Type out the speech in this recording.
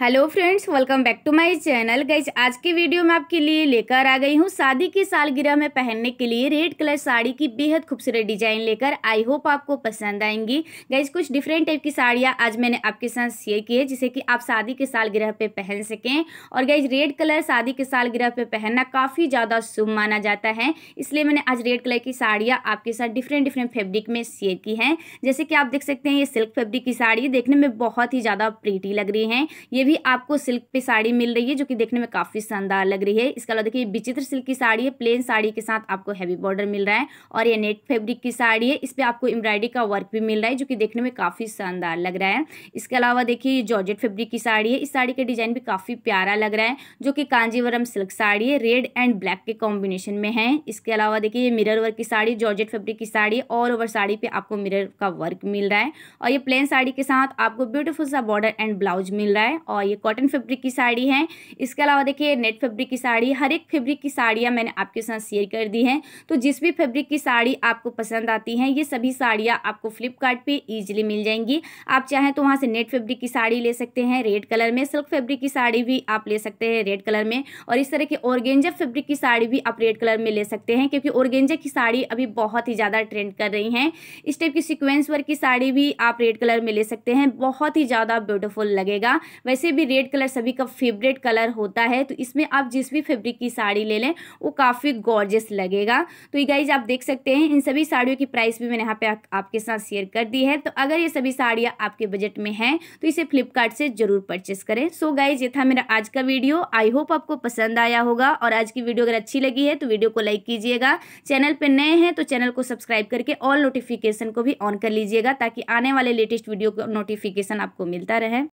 hello friends welcome back to my channel guys आज के video में आपके लिए लेकर आ गई हूँ शादी की सालगिरह में पहनने के लिए रेड कलर साड़ी की बेहद खूबसूरत डिजाइन लेकर आई होप आपको पसंद आएंगी गैज कुछ डिफरेंट टाइप की साड़ियाँ आज मैंने आपके साथ शेयर की है जिसे कि आप शादी के सालगिरह पे पहन सकें और गैज रेड कलर शादी के सालगिरह पर पहनना काफ़ी ज़्यादा शुभ माना जाता है इसलिए मैंने आज रेड कलर की साड़ियाँ आपके साथ डिफरेंट डिफरेंट फेब्रिक में शेयर की हैं जैसे कि आप देख सकते हैं ये सिल्क फेब्रिक की साड़ी देखने में बहुत ही ज़्यादा प्रीटी लग रही है ये भी आपको सिल्क पे साड़ी मिल रही है जो कि देखने में काफ़ी शानदार लग रही है इसके अलावा देखिए विचित्र सिल्क की साड़ी है प्लेन साड़ी के साथ आपको हैवी बॉर्डर मिल रहा है और ये नेट फैब्रिक की साड़ी है इस पर आपको एम्ब्रॉयडरी का वर्क भी मिल रहा है जो कि देखने में काफ़ी शानदार लग रहा है इसके अलावा देखिए जॉर्जेट फेब्रिक की साड़ी है इस साड़ी का डिज़ाइन भी काफ़ी प्यारा लग रहा है जो कि कांजीवरम सिल्क साड़ी है रेड एंड ब्लैक के कॉम्बिनेशन में है इसके अलावा देखिए ये मिरर वर्क की साड़ी जॉर्जेट फेब्रिक की साड़ी ऑल ओवर साड़ी पे आपको मिरर का वर्क मिल रहा है और ये प्लेन साड़ी के साथ आपको ब्यूटीफुल सा बॉर्डर एंड ब्लाउज मिल रहा है और ये कॉटन फैब्रिक की साड़ी है इसके अलावा देखिए नेट फैब्रिक की साड़ी हर एक फैब्रिक की साड़ियाँ मैंने आपके साथ शेयर कर दी हैं तो जिस भी फैब्रिक की साड़ी आपको पसंद आती हैं ये सभी साड़ियाँ आपको फ्लिपकार्ट ईजिली मिल जाएंगी आप चाहें तो वहाँ से नेट फैब्रिक की साड़ी ले सकते हैं रेड कलर में सिल्क फैब्रिक की साड़ी भी आप ले सकते हैं रेड कलर में और इस तरह की ऑर्गेंजा फैब्रिक की साड़ी भी आप रेड कलर में ले सकते हैं क्योंकि ऑर्गेंजा की साड़ी अभी बहुत ही ज़्यादा ट्रेंड कर रही हैं इस टाइप की सिक्वेंस वर्क की साड़ी भी आप रेड कलर में ले सकते हैं बहुत ही ज़्यादा ब्यूटिफुल लगेगा वैसे वैसे भी रेड कलर सभी का फेवरेट कलर होता है तो इसमें आप जिस भी फेब्रिक की साड़ी ले लें वो काफ़ी गॉर्जियस लगेगा तो ये गाइज आप देख सकते हैं इन सभी साड़ियों की प्राइस भी मैंने यहाँ पे आपके साथ शेयर कर दी है तो अगर ये सभी साड़ियाँ आपके बजट में हैं तो इसे फ्लिपकार्ट से जरूर परचेस करें सो गाइज ये था मेरा आज का वीडियो आई होप आपको पसंद आया होगा और आज की वीडियो अगर अच्छी लगी है तो वीडियो को लाइक कीजिएगा चैनल पर नए हैं तो चैनल को सब्सक्राइब करके ऑल नोटिफिकेशन को भी ऑन कर लीजिएगा ताकि आने वाले लेटेस्ट वीडियो का नोटिफिकेशन आपको मिलता रहे